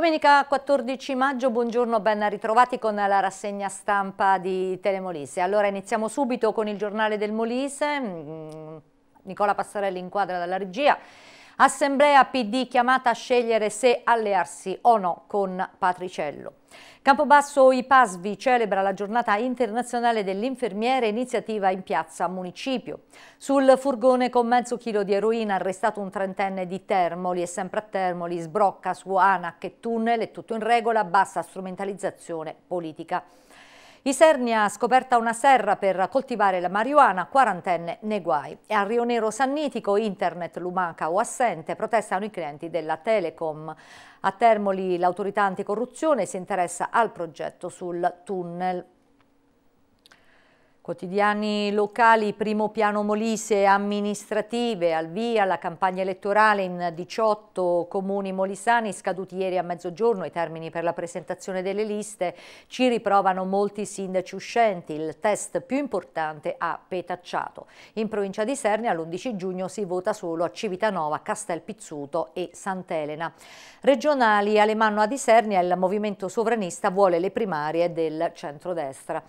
Domenica 14 maggio, buongiorno, ben ritrovati con la rassegna stampa di Telemolise. Allora iniziamo subito con il giornale del Molise, mm, Nicola Passarelli inquadra dalla regia. Assemblea PD chiamata a scegliere se allearsi o no con Patriciello. Campobasso IPASVI celebra la giornata internazionale dell'infermiere iniziativa in piazza municipio. Sul furgone con mezzo chilo di eroina arrestato un trentenne di Termoli e sempre a Termoli sbrocca su Anac e tunnel è tutto in regola, bassa strumentalizzazione politica. Isernia scoperta una serra per coltivare la marijuana, quarantenne nei guai. E a Rionero Sannitico internet lumaca o assente protestano i clienti della Telecom. A Termoli l'autorità anticorruzione si interessa al progetto sul tunnel. Quotidiani locali, primo piano Molise, amministrative, al via la campagna elettorale in 18 comuni molisani, scaduti ieri a mezzogiorno i termini per la presentazione delle liste, ci riprovano molti sindaci uscenti, il test più importante ha petacciato. In provincia di Sernia l'11 giugno si vota solo a Civitanova, Castel Pizzuto e Sant'Elena. Regionali Alemanno a Di Disernia il movimento sovranista vuole le primarie del centrodestra.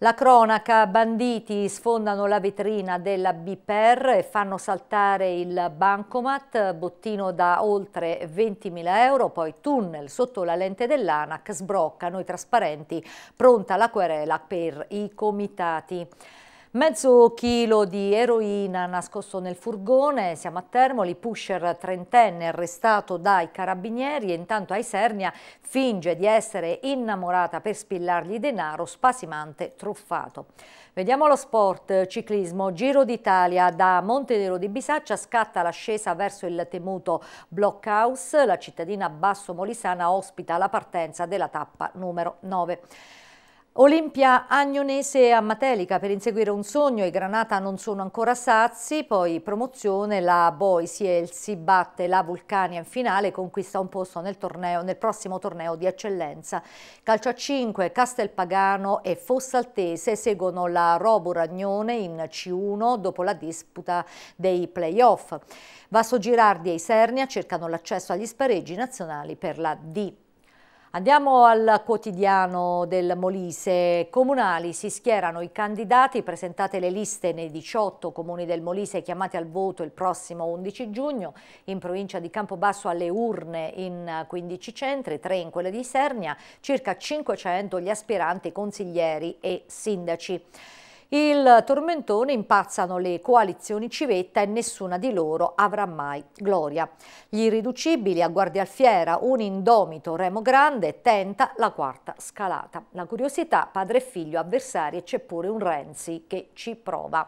La cronaca, banditi sfondano la vetrina della Biper e fanno saltare il bancomat, bottino da oltre 20.000 euro, poi tunnel sotto la lente dell'ANAC, sbroccano i trasparenti, pronta la querela per i comitati. Mezzo chilo di eroina nascosto nel furgone, siamo a Termoli, pusher trentenne arrestato dai carabinieri e intanto Aisernia finge di essere innamorata per spillargli denaro spasimante truffato. Vediamo lo sport, ciclismo, Giro d'Italia, da Montedero di Bisaccia scatta l'ascesa verso il temuto Blockhouse, la cittadina Basso Molisana ospita la partenza della tappa numero 9. Olimpia Agnonese a Matelica per inseguire un sogno, i Granata non sono ancora sazi, poi promozione, la Boisi e si batte la Vulcania in finale, conquista un posto nel, torneo, nel prossimo torneo di eccellenza. Calcio a 5, Castelpagano e Fossaltese seguono la Robo Ragnone in C1 dopo la disputa dei playoff. Vasso Girardi e i Isernia cercano l'accesso agli spareggi nazionali per la D. Andiamo al quotidiano del Molise. Comunali si schierano i candidati, presentate le liste nei 18 comuni del Molise chiamati al voto il prossimo 11 giugno, in provincia di Campobasso alle urne in 15 centri, 3 in quelle di Sernia, circa 500 gli aspiranti consiglieri e sindaci. Il tormentone impazzano le coalizioni civetta e nessuna di loro avrà mai gloria. Gli irriducibili a Guardia Alfiera, un indomito Remo Grande tenta la quarta scalata. La curiosità, padre e figlio avversari e c'è pure un Renzi che ci prova.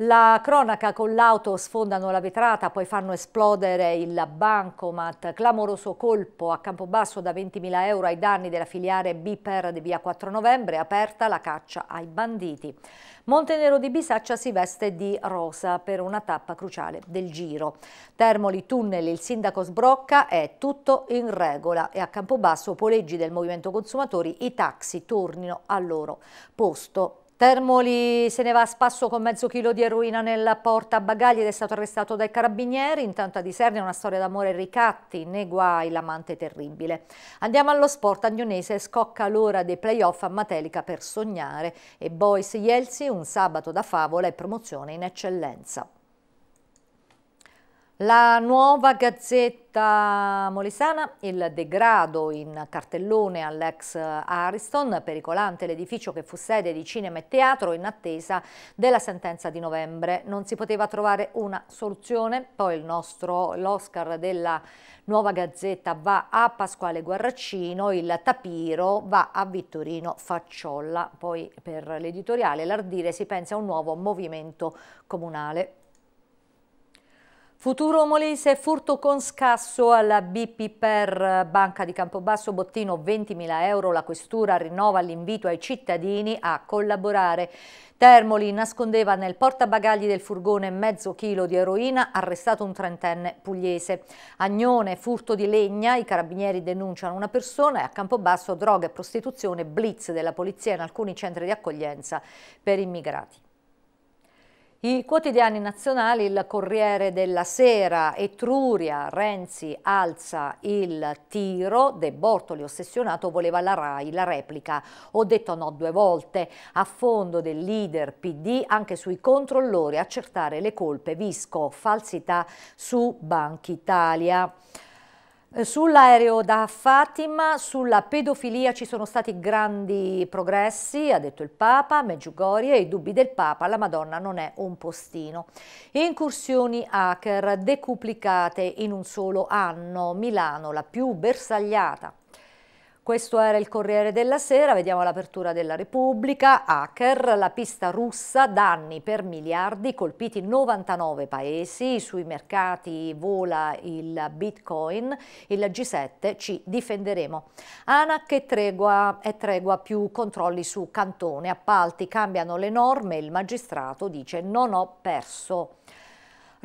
La cronaca con l'auto sfondano la vetrata, poi fanno esplodere il bancomat, clamoroso colpo a Campobasso da 20.000 euro ai danni della filiale Biper di via 4 novembre, aperta la caccia ai banditi. Montenero di Bisaccia si veste di rosa per una tappa cruciale del giro. Termoli, tunnel, il sindaco sbrocca, è tutto in regola e a Campobasso, poleggi del Movimento Consumatori, i taxi tornino al loro posto. Termoli se ne va a spasso con mezzo chilo di eroina nel bagagli ed è stato arrestato dai carabinieri. Intanto a Disernia una storia d'amore ricatti, ne guai l'amante terribile. Andiamo allo sport agnonese, scocca l'ora dei playoff a Matelica per sognare e Boys Jelsi un sabato da favola e promozione in eccellenza. La nuova gazzetta molisana, il degrado in cartellone all'ex Ariston, pericolante l'edificio che fu sede di cinema e teatro in attesa della sentenza di novembre. Non si poteva trovare una soluzione, poi l'Oscar della nuova gazzetta va a Pasquale Guarraccino, il tapiro va a Vittorino Facciolla, poi per l'editoriale l'ardire si pensa a un nuovo movimento comunale. Futuro Molise, furto con scasso alla BP per Banca di Campobasso, bottino 20.000 euro, la questura rinnova l'invito ai cittadini a collaborare. Termoli nascondeva nel portabagagli del furgone mezzo chilo di eroina, arrestato un trentenne pugliese. Agnone, furto di legna, i carabinieri denunciano una persona e a Campobasso droga e prostituzione, blitz della polizia in alcuni centri di accoglienza per immigrati. I quotidiani nazionali, il Corriere della Sera, Etruria, Renzi alza il tiro, De Bortoli ossessionato voleva la RAI, la replica, ho detto no due volte, a fondo del leader PD anche sui controllori, accertare le colpe, Visco, falsità su Banca Italia. Eh, sull'aereo da Fatima, sulla pedofilia ci sono stati grandi progressi, ha detto il Papa, Meggiugorie e i dubbi del Papa, la Madonna non è un postino. Incursioni hacker decuplicate in un solo anno, Milano la più bersagliata questo era il Corriere della Sera, vediamo l'apertura della Repubblica, hacker, la pista russa, danni per miliardi, colpiti 99 paesi, sui mercati vola il bitcoin, il G7 ci difenderemo. ANAC e tregua, e tregua più controlli su cantone, appalti, cambiano le norme, il magistrato dice non ho perso.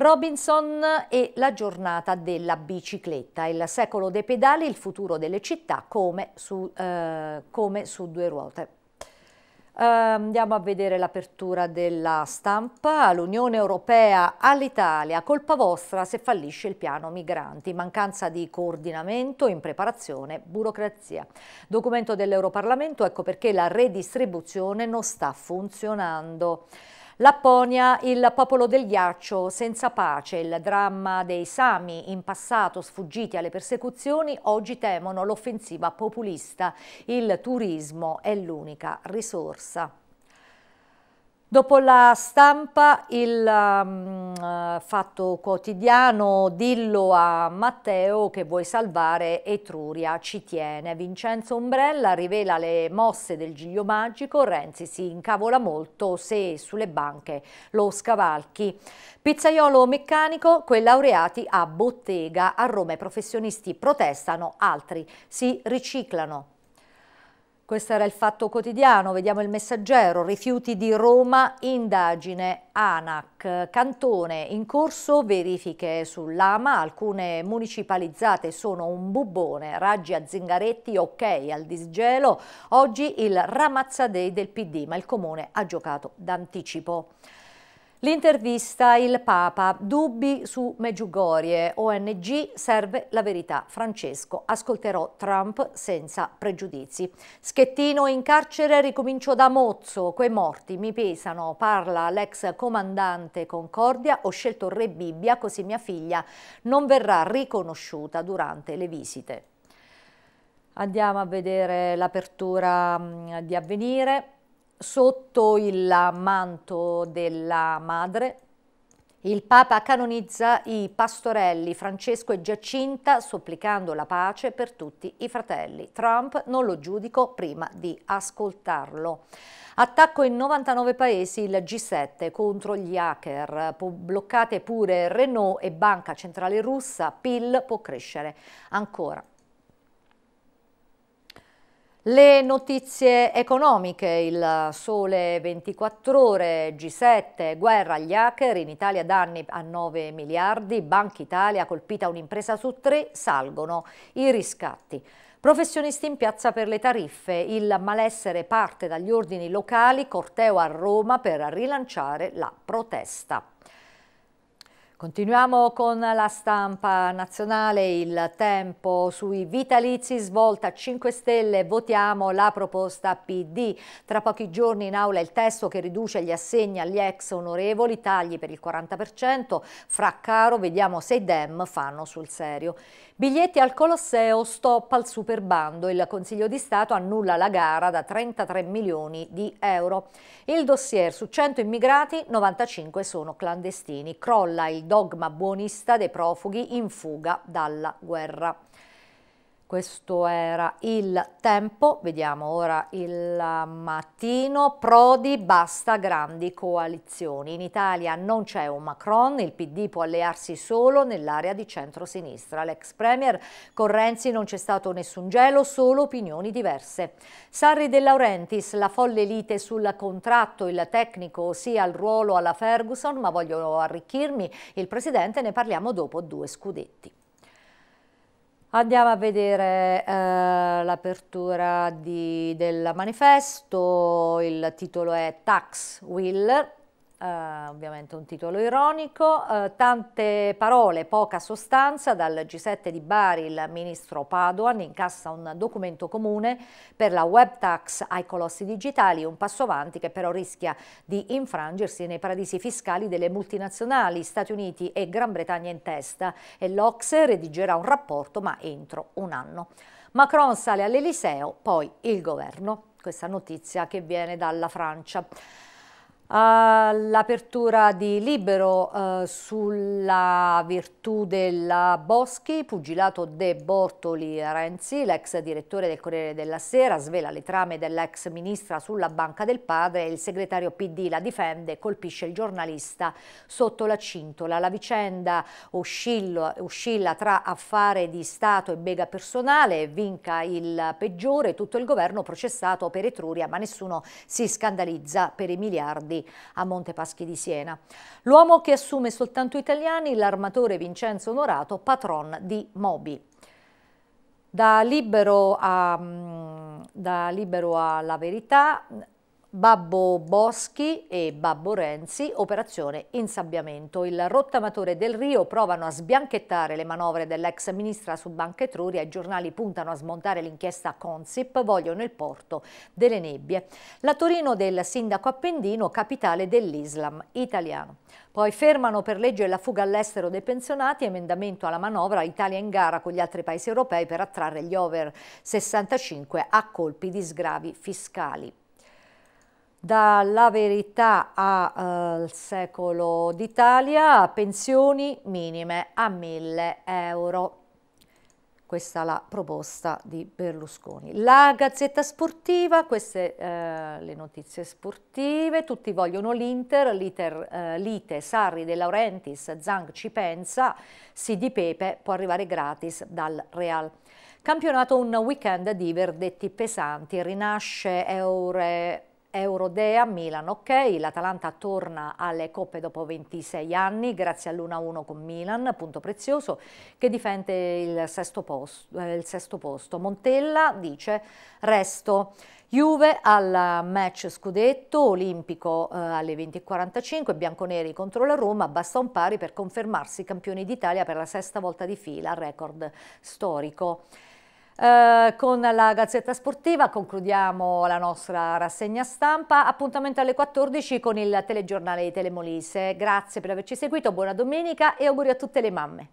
Robinson e la giornata della bicicletta, il secolo dei pedali, il futuro delle città come su, eh, come su due ruote. Eh, andiamo a vedere l'apertura della stampa, l'Unione Europea all'Italia, colpa vostra se fallisce il piano migranti, mancanza di coordinamento, impreparazione, burocrazia. Documento dell'Europarlamento, ecco perché la redistribuzione non sta funzionando. Lapponia, il popolo del ghiaccio senza pace, il dramma dei Sami in passato sfuggiti alle persecuzioni, oggi temono l'offensiva populista. Il turismo è l'unica risorsa. Dopo la stampa, il um, eh, fatto quotidiano, dillo a Matteo che vuoi salvare Etruria, ci tiene. Vincenzo Umbrella rivela le mosse del giglio magico, Renzi si incavola molto se sulle banche lo scavalchi. Pizzaiolo meccanico, quei laureati a bottega, a Roma i professionisti protestano, altri si riciclano. Questo era il fatto quotidiano, vediamo il messaggero, rifiuti di Roma, indagine ANAC, Cantone, in corso verifiche sull'AMA, alcune municipalizzate sono un bubbone, Raggi a Zingaretti ok al disgelo, oggi il ramazzadei del PD, ma il comune ha giocato d'anticipo. L'intervista Il Papa, dubbi su Meggiugorie, ONG serve la verità. Francesco, ascolterò Trump senza pregiudizi. Schettino in carcere, ricomincio da Mozzo, quei morti mi pesano, parla l'ex comandante Concordia, ho scelto Re Bibbia così mia figlia non verrà riconosciuta durante le visite. Andiamo a vedere l'apertura di avvenire sotto il manto della madre, il Papa canonizza i pastorelli Francesco e Giacinta supplicando la pace per tutti i fratelli. Trump non lo giudico prima di ascoltarlo. Attacco in 99 paesi il G7 contro gli hacker. Bloccate pure Renault e Banca Centrale Russa, PIL può crescere ancora. Le notizie economiche, il sole 24 ore, G7, guerra agli hacker, in Italia danni a 9 miliardi, Banca Italia colpita un'impresa su tre, salgono i riscatti. Professionisti in piazza per le tariffe, il malessere parte dagli ordini locali, corteo a Roma per rilanciare la protesta. Continuiamo con la stampa nazionale, il tempo sui vitalizi, svolta 5 stelle, votiamo la proposta PD. Tra pochi giorni in aula il testo che riduce gli assegni agli ex onorevoli, tagli per il 40%, fra caro vediamo se i Dem fanno sul serio. Biglietti al Colosseo, stop al superbando, il Consiglio di Stato annulla la gara da 33 milioni di euro. Il dossier su 100 immigrati, 95 sono clandestini, crolla il dogma buonista dei profughi in fuga dalla guerra questo era il tempo, vediamo ora il mattino, Prodi basta grandi coalizioni, in Italia non c'è un Macron, il PD può allearsi solo nell'area di centro-sinistra, l'ex premier con Renzi non c'è stato nessun gelo, solo opinioni diverse. Sarri De Laurentiis, la folle lite sul contratto, il tecnico ossia al ruolo alla Ferguson, ma voglio arricchirmi, il presidente ne parliamo dopo due scudetti. Andiamo a vedere eh, l'apertura del manifesto, il titolo è Tax Will, Uh, ovviamente un titolo ironico, uh, tante parole, poca sostanza, dal G7 di Bari il ministro Padoan incassa un documento comune per la web tax ai colossi digitali, un passo avanti che però rischia di infrangersi nei paradisi fiscali delle multinazionali, Stati Uniti e Gran Bretagna in testa e l'Ocse redigerà un rapporto ma entro un anno. Macron sale all'Eliseo, poi il governo, questa notizia che viene dalla Francia all'apertura di Libero eh, sulla virtù della Boschi, pugilato De Bortoli Renzi, l'ex direttore del Corriere della Sera, svela le trame dell'ex ministra sulla banca del padre, il segretario PD la difende, colpisce il giornalista sotto la cintola. La vicenda oscilla, oscilla tra affare di Stato e bega personale, vinca il peggiore, tutto il governo processato per Etruria, ma nessuno si scandalizza per i miliardi Napoli a Montepaschi di Siena. L'uomo che assume soltanto italiani, l'armatore Vincenzo Onorato, patron di Mobi. Da libero, a, mm, da libero, alla verità Babbo Boschi e Babbo Renzi, operazione insabbiamento. Il rottamatore del Rio provano a sbianchettare le manovre dell'ex ministra su Banca Etruria, i giornali puntano a smontare l'inchiesta Consip, vogliono il porto delle nebbie. La Torino del sindaco Appendino, capitale dell'Islam italiano. Poi fermano per legge la fuga all'estero dei pensionati, emendamento alla manovra, Italia in gara con gli altri paesi europei per attrarre gli over 65 a colpi di sgravi fiscali dalla verità al eh, secolo d'Italia, pensioni minime a 1000 euro. Questa è la proposta di Berlusconi. La Gazzetta Sportiva, queste eh, le notizie sportive, tutti vogliono l'Inter, eh, Lite, Sarri, De Laurentiis, Zang ci pensa, di Pepe può arrivare gratis dal Real. Campionato un weekend di verdetti pesanti, rinasce Eure Eurodea Milan ok, l'Atalanta torna alle coppe dopo 26 anni grazie all'1-1 con Milan, punto prezioso, che difende il sesto, posto, eh, il sesto posto. Montella dice resto. Juve al match scudetto olimpico eh, alle 20.45, bianconeri contro la Roma, basta un pari per confermarsi campioni d'Italia per la sesta volta di fila, record storico. Eh, con la Gazzetta Sportiva concludiamo la nostra rassegna stampa, appuntamento alle 14 con il telegiornale di Telemolise. Grazie per averci seguito, buona domenica e auguri a tutte le mamme.